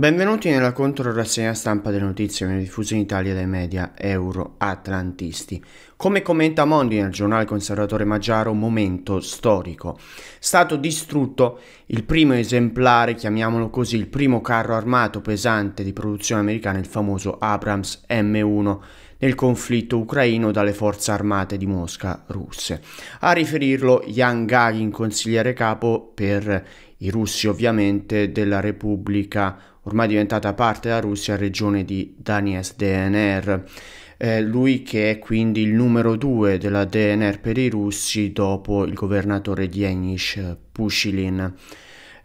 Benvenuti nella controrassegna stampa delle notizie viene diffuse in Italia dai media euro-atlantisti. Come commenta Mondi nel giornale conservatore Maggiaro, momento storico. Stato distrutto il primo esemplare, chiamiamolo così, il primo carro armato pesante di produzione americana, il famoso Abrams M1 nel conflitto ucraino dalle forze armate di Mosca russe. A riferirlo Jan Gagin, consigliere capo per i russi ovviamente della Repubblica ormai diventata parte della Russia, regione di Donetsk DNR. Eh, lui che è quindi il numero due della DNR per i russi dopo il governatore di Enish Pushilin.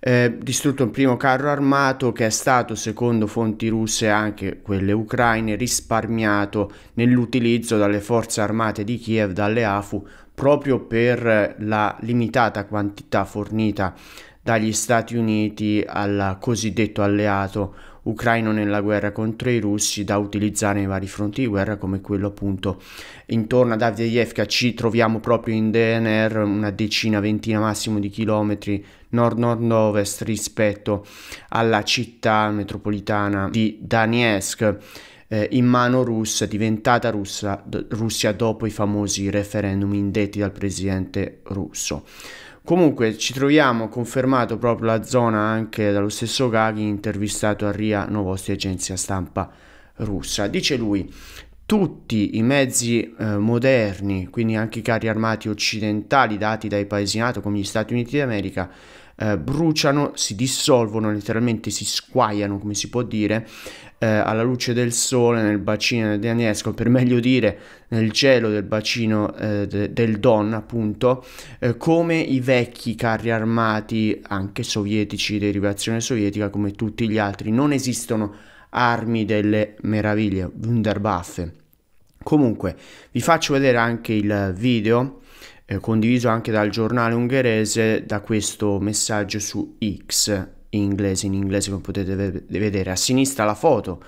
Eh, distrutto un primo carro armato che è stato, secondo fonti russe e anche quelle ucraine, risparmiato nell'utilizzo dalle forze armate di Kiev, dalle AFU, proprio per la limitata quantità fornita dagli Stati Uniti al cosiddetto alleato ucraino nella guerra contro i russi da utilizzare nei vari fronti di guerra come quello appunto intorno ad Avdiivka ci troviamo proprio in DNR una decina ventina massimo di chilometri nord nord ovest rispetto alla città metropolitana di Donetsk eh, in mano russa, diventata russa, Russia dopo i famosi referendum indetti dal presidente russo. Comunque ci troviamo confermato proprio la zona anche dallo stesso Gaghi intervistato a RIA Novosti agenzia stampa russa. Dice lui tutti i mezzi eh, moderni, quindi anche i carri armati occidentali dati dai paesi NATO come gli Stati Uniti d'America, eh, bruciano, si dissolvono, letteralmente si squaiano, come si può dire, eh, alla luce del sole nel bacino di Agnesco, per meglio dire nel cielo del bacino eh, de del Don, appunto, eh, come i vecchi carri armati, anche sovietici, derivazione sovietica, come tutti gli altri. Non esistono armi delle meraviglie, Wunderwaffe. Comunque, vi faccio vedere anche il video eh, condiviso anche dal giornale ungherese da questo messaggio su X in inglese, in inglese come potete vedere. A sinistra la foto,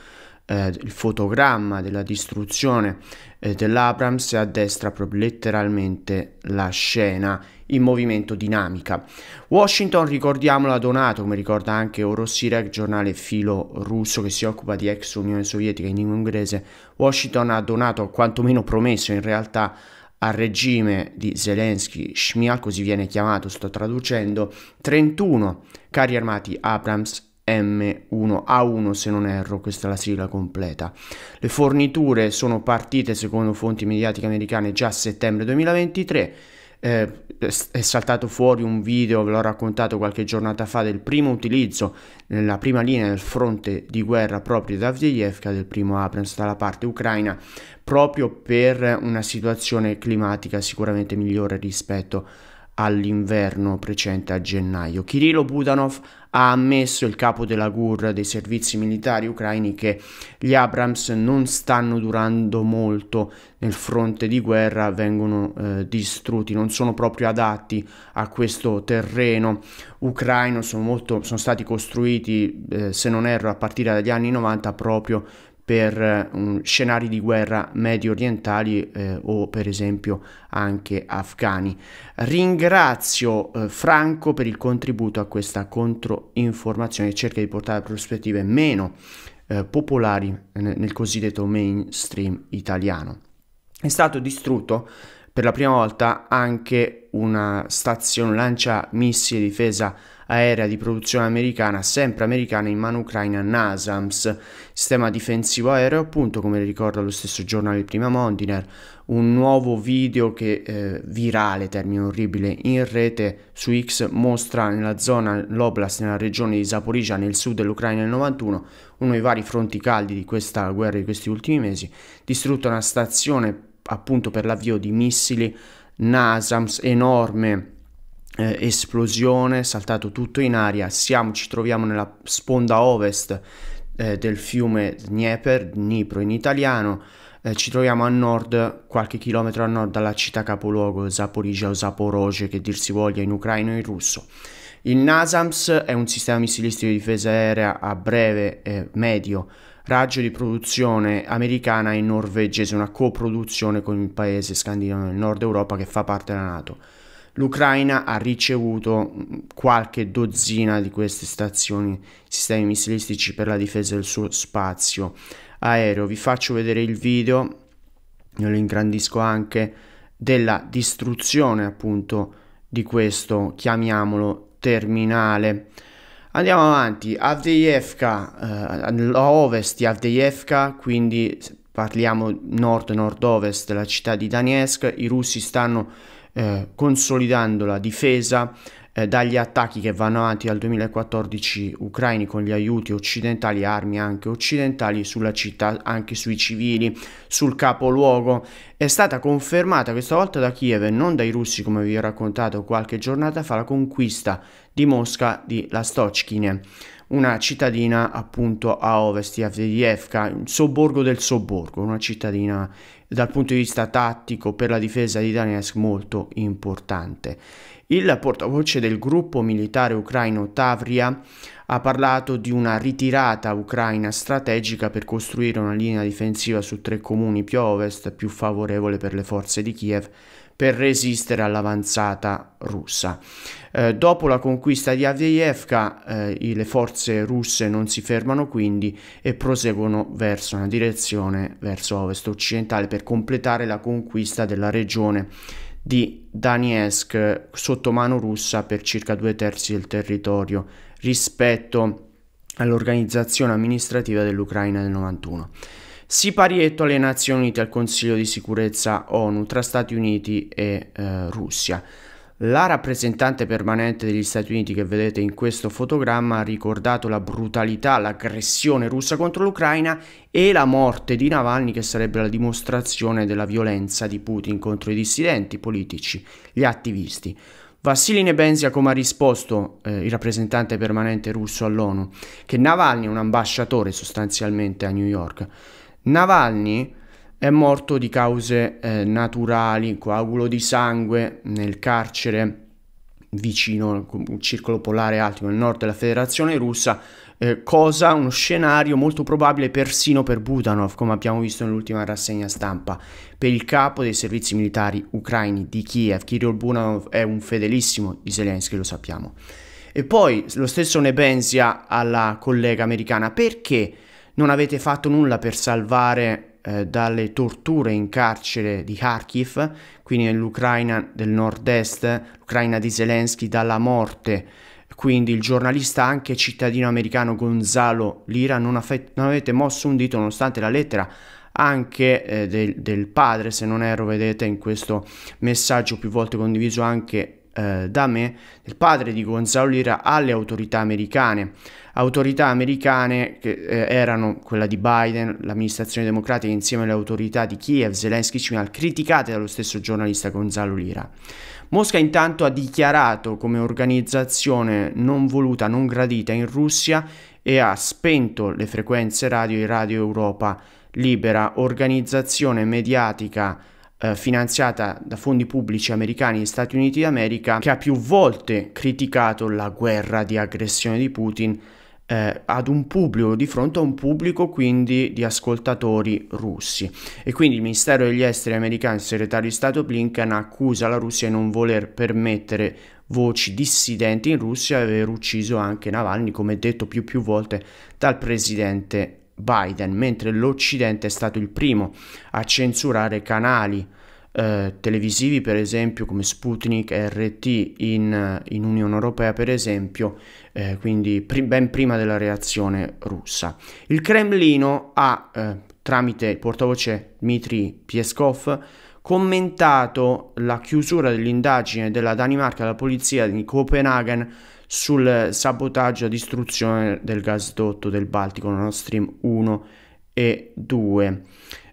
eh, il fotogramma della distruzione eh, dell'Abrams e a destra proprio letteralmente la scena in movimento dinamica. Washington, ricordiamolo, ha donato, come ricorda anche Orosirek, giornale filo russo che si occupa di ex Unione Sovietica in inglese, Washington ha donato, quantomeno promesso in realtà, al regime di Zelensky Shmia, così viene chiamato, sto traducendo, 31 carri armati Abrams M1A1 se non erro, questa è la sigla completa. Le forniture sono partite secondo fonti mediatiche americane già a settembre 2023 eh, è saltato fuori un video, ve l'ho raccontato qualche giornata fa, del primo utilizzo nella prima linea del fronte di guerra proprio da Avdiivka del primo Abrams dalla parte ucraina, proprio per una situazione climatica sicuramente migliore rispetto all'inverno precedente a gennaio. Kirilo Budanov ha ammesso il capo della GUR dei servizi militari ucraini che gli Abrams non stanno durando molto nel fronte di guerra, vengono eh, distrutti, non sono proprio adatti a questo terreno ucraino, sono, molto, sono stati costruiti, eh, se non erro, a partire dagli anni 90 proprio per um, scenari di guerra medio orientali eh, o per esempio anche afghani. Ringrazio eh, Franco per il contributo a questa controinformazione che cerca di portare prospettive meno eh, popolari eh, nel cosiddetto mainstream italiano. È stato distrutto per la prima volta anche una stazione lancia missili difesa aerea di produzione americana, sempre americana in mano ucraina NASAMS, sistema difensivo aereo, appunto come ricorda lo stesso giornale prima Mondiner, un nuovo video che eh, virale, termine orribile, in rete su X mostra nella zona l'Oblast, nella regione di Zaporizia, nel sud dell'Ucraina nel 91, uno dei vari fronti caldi di questa guerra di questi ultimi mesi, distrutta una stazione appunto per l'avvio di missili NASAMS, enorme eh, esplosione, saltato tutto in aria, siamo, ci troviamo nella sponda ovest eh, del fiume Dnieper, Dnipro in italiano, eh, ci troviamo a nord, qualche chilometro a nord dalla città capoluogo Zaporizia o Zaporozhye, che dir si voglia in ucraino e in russo. Il NASAMS è un sistema missilistico di difesa aerea a breve e medio raggio di produzione americana e norvegese, una coproduzione con il paese scandinavo del nord Europa che fa parte della Nato. L'Ucraina ha ricevuto mm, qualche dozzina di queste stazioni, sistemi missilistici per la difesa del suo spazio aereo. Vi faccio vedere il video, io lo ingrandisco anche, della distruzione appunto di questo, chiamiamolo, terminale. Andiamo avanti, Avdeyevka, eh, a ovest di Avdeyevka, quindi parliamo nord-nord-ovest della città di Donetsk, i russi stanno eh, consolidando la difesa, eh, dagli attacchi che vanno avanti dal 2014 ucraini con gli aiuti occidentali, armi anche occidentali sulla città, anche sui civili, sul capoluogo. È stata confermata questa volta da Kiev e non dai russi come vi ho raccontato qualche giornata fa la conquista di Mosca di Lastochkine una cittadina appunto a ovest di Avdiivka, un sobborgo del sobborgo, una cittadina dal punto di vista tattico per la difesa di Donetsk molto importante. Il portavoce del gruppo militare ucraino Tavria ha parlato di una ritirata ucraina strategica per costruire una linea difensiva su tre comuni più a ovest più favorevole per le forze di Kiev per resistere all'avanzata russa. Eh, dopo la conquista di Avdiivka, eh, le forze russe non si fermano quindi e proseguono verso una direzione verso ovest occidentale per completare la conquista della regione di Donetsk sotto mano russa per circa due terzi del territorio rispetto all'organizzazione amministrativa dell'Ucraina del 91. Si parietto alle Nazioni Unite al Consiglio di sicurezza ONU tra Stati Uniti e eh, Russia. La rappresentante permanente degli Stati Uniti che vedete in questo fotogramma ha ricordato la brutalità, l'aggressione russa contro l'Ucraina e la morte di Navalny che sarebbe la dimostrazione della violenza di Putin contro i dissidenti politici, gli attivisti. Vassili Nebenzia come ha risposto eh, il rappresentante permanente russo all'ONU? Che Navalny è un ambasciatore sostanzialmente a New York. Navalny è morto di cause eh, naturali, coagulo di sangue nel carcere vicino al circolo polare alto nel nord della federazione russa, eh, cosa, uno scenario molto probabile persino per Budanov, come abbiamo visto nell'ultima rassegna stampa. Per il capo dei servizi militari ucraini di Kiev, Kirill Budanov è un fedelissimo di Zelensky, lo sappiamo. E poi lo stesso Nebenzia alla collega americana, perché non avete fatto nulla per salvare eh, dalle torture in carcere di Kharkiv, quindi nell'Ucraina del nord-est, l'Ucraina di Zelensky, dalla morte. Quindi il giornalista anche cittadino americano Gonzalo Lira non, affe- non avete mosso un dito nonostante la lettera anche eh, del, del, padre, se non erro, vedete in questo messaggio più volte condiviso anche eh, da me, del padre di Gonzalo Lira alle autorità americane autorità americane che eh, erano quella di Biden, l'amministrazione democratica insieme alle autorità di Kiev, Zelensky Cimal, criticate dallo stesso giornalista Gonzalo Lira. Mosca intanto ha dichiarato come organizzazione non voluta, non gradita in Russia e ha spento le frequenze radio di Radio Europa Libera, organizzazione mediatica eh, finanziata da fondi pubblici americani e Stati Uniti d'America, che ha più volte criticato la guerra di aggressione di Putin eh, ad un pubblico, di fronte a un pubblico quindi di ascoltatori russi. E quindi il Ministero degli Esteri americano, il segretario di Stato Blinken, accusa la Russia di non voler permettere voci dissidenti in Russia e aver ucciso anche Navalny, come detto più più volte dal presidente Biden, mentre l'Occidente è stato il primo a censurare canali eh, televisivi, per esempio come Sputnik RT in, in, Unione Europea, per esempio, eh, quindi pri- ben prima della reazione russa. Il Cremlino ha, eh, tramite il portavoce Dmitry Pieskov, commentato la chiusura dell'indagine della Danimarca alla polizia di Copenaghen sul sabotaggio e distruzione del gasdotto del Baltico Nord Stream 1 e 2.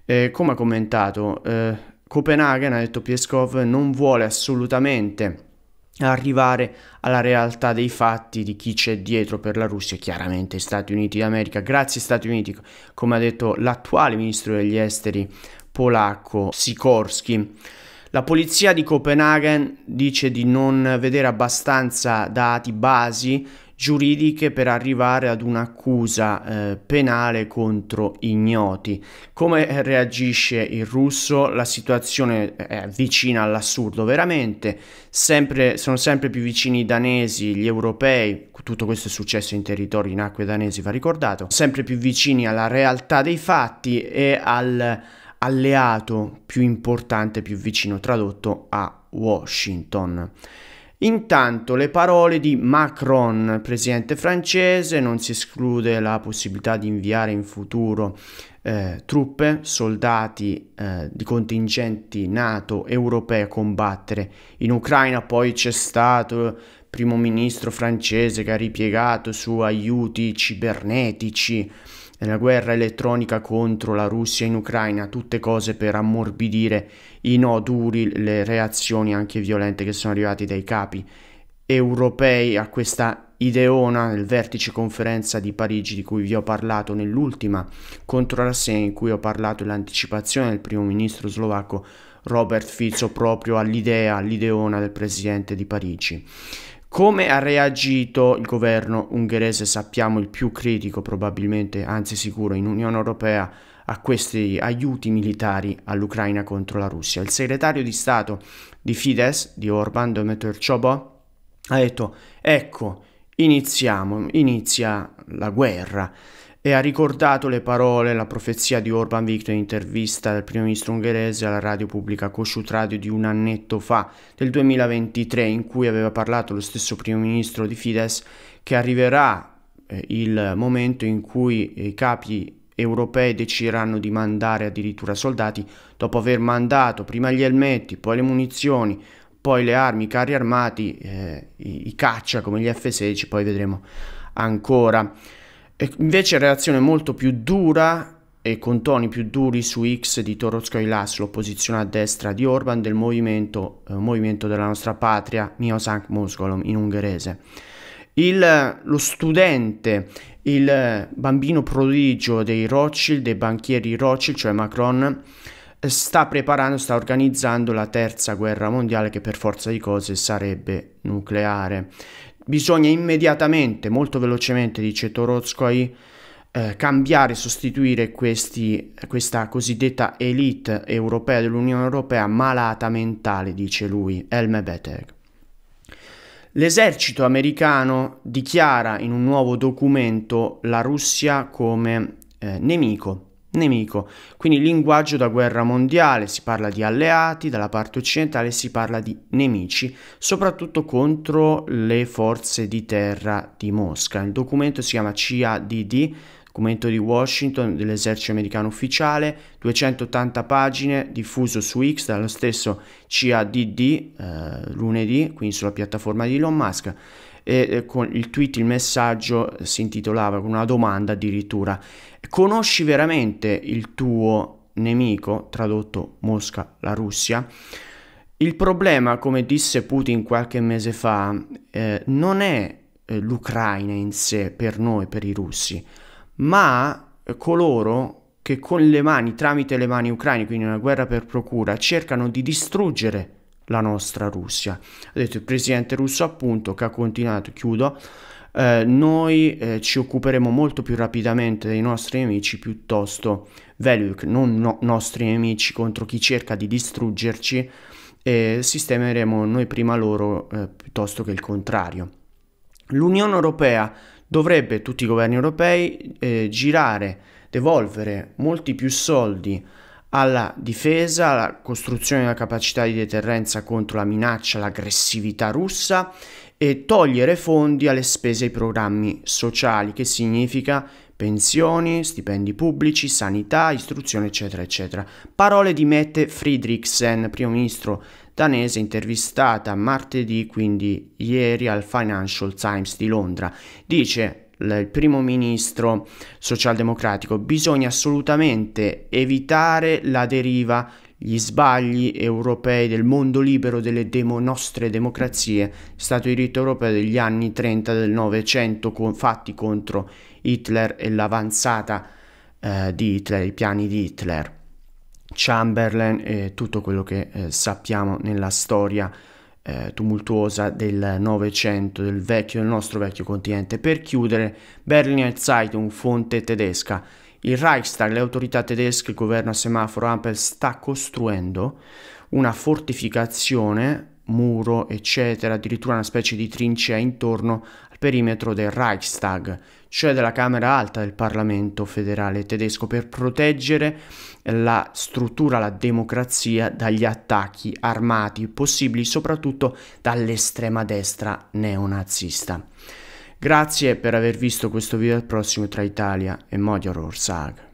Eh, come ha commentato, eh, Copenaghen, ha detto Pieskov, non vuole assolutamente arrivare alla realtà dei fatti di chi c'è dietro per la Russia, chiaramente Stati Uniti d'America. Grazie Stati Uniti, come ha detto l'attuale ministro degli esteri polacco Sikorsky. La polizia di Copenaghen dice di non vedere abbastanza dati basi giuridiche per arrivare ad un'accusa eh, penale contro ignoti. Come eh, reagisce il russo? La situazione eh, è vicina all'assurdo, veramente. Sempre, sono sempre più vicini i danesi, gli europei, tutto questo è successo in territori in acque danesi, va ricordato, sempre più vicini alla realtà dei fatti e al alleato più importante, più vicino tradotto a Washington. Intanto le parole di Macron, presidente francese, non si esclude la possibilità di inviare in futuro eh, truppe, soldati eh, di contingenti NATO europei a combattere in Ucraina. Poi c'è stato il primo ministro francese che ha ripiegato su aiuti cibernetici nella guerra elettronica contro la Russia in Ucraina, tutte cose per ammorbidire i no duri, le reazioni anche violente che sono arrivate dai capi europei a questa ideona nel vertice conferenza di Parigi di cui vi ho parlato nell'ultima controrassegna in cui ho parlato dell'anticipazione del primo ministro slovacco Robert Fico proprio all'idea, all'ideona del presidente di Parigi. Come ha reagito il governo ungherese, sappiamo il più critico probabilmente, anzi sicuro, in Unione Europea a questi aiuti militari all'Ucraina contro la Russia. Il segretario di Stato di Fidesz, di Orban, Demeter Ciobo, ha detto ecco, iniziamo, inizia la guerra e ha ricordato le parole, la profezia di Orban Victor in intervista del primo ministro ungherese alla radio pubblica Kossuth Radio di un annetto fa, del 2023, in cui aveva parlato lo stesso primo ministro di Fidesz che arriverà eh, il momento in cui i capi europei decideranno di mandare addirittura soldati dopo aver mandato prima gli elmetti, poi le munizioni, poi le armi, i carri armati, eh, i, i caccia come gli F-16, poi vedremo ancora. E invece reazione molto più dura e con toni più duri su X di Torozkoi Laszlo, posizione a destra di Orban del movimento, eh, movimento della nostra patria, Mio Miosank Moskolom in ungherese. Il, lo studente, il bambino prodigio dei Rothschild, dei banchieri Rothschild, cioè Macron, sta preparando, sta organizzando la terza guerra mondiale che per forza di cose sarebbe nucleare bisogna immediatamente, molto velocemente, dice Torozkoi, eh, cambiare sostituire questi, questa cosiddetta elite europea dell'Unione Europea malata mentale, dice lui, Elme Beteg. L'esercito americano dichiara in un nuovo documento la Russia come eh, nemico nemico. Quindi linguaggio da guerra mondiale, si parla di alleati, dalla parte occidentale si parla di nemici, soprattutto contro le forze di terra di Mosca. Il documento si chiama CADD, documento di Washington dell'esercito americano ufficiale, 280 pagine, diffuso su X dallo stesso CADD eh, lunedì, quindi sulla piattaforma di Elon Musk e con il tweet, il messaggio eh, si intitolava con una domanda addirittura, conosci veramente il tuo nemico, tradotto Mosca, la Russia? Il problema, come disse Putin qualche mese fa, eh, non è eh, l'Ucraina in sé per noi, per i russi, ma eh, coloro che con le mani, tramite le mani ucraine, quindi una guerra per procura, cercano di distruggere la nostra Russia. Ha detto il presidente russo appunto che ha continuato, chiudo, eh, noi eh, ci occuperemo molto più rapidamente dei nostri nemici piuttosto Veluk, non no, nostri nemici contro chi cerca di distruggerci, e sistemeremo noi prima loro eh, piuttosto che il contrario. L'Unione Europea dovrebbe, tutti i governi europei, eh, girare, devolvere molti più soldi alla difesa, alla costruzione della capacità di deterrenza contro la minaccia, l'aggressività russa e togliere fondi alle spese e ai programmi sociali, che significa pensioni, stipendi pubblici, sanità, istruzione, eccetera, eccetera. Parole di Mette Friedrichsen, primo ministro danese, intervistata martedì, quindi ieri, al Financial Times di Londra. Dice il primo ministro socialdemocratico. Bisogna assolutamente evitare la deriva, gli sbagli europei del mondo libero delle demo, nostre democrazie, stato di diritto europeo degli anni 30 del Novecento, fatti contro Hitler e l'avanzata eh, di Hitler, i piani di Hitler, Chamberlain e tutto quello che eh, sappiamo nella storia eh, tumultuosa del Novecento, del, del, nostro vecchio continente. Per chiudere, Berliner Zeitung, fonte tedesca. Il Reichstag, le autorità tedesche, il governo a semaforo Ampel sta costruendo una fortificazione muro, eccetera, addirittura una specie di trincea intorno al perimetro del Reichstag, cioè della Camera Alta del Parlamento federale tedesco, per proteggere la struttura, la democrazia dagli attacchi armati possibili soprattutto dall'estrema destra neonazista. Grazie per aver visto questo video, al prossimo tra Italia e Magyar Ország.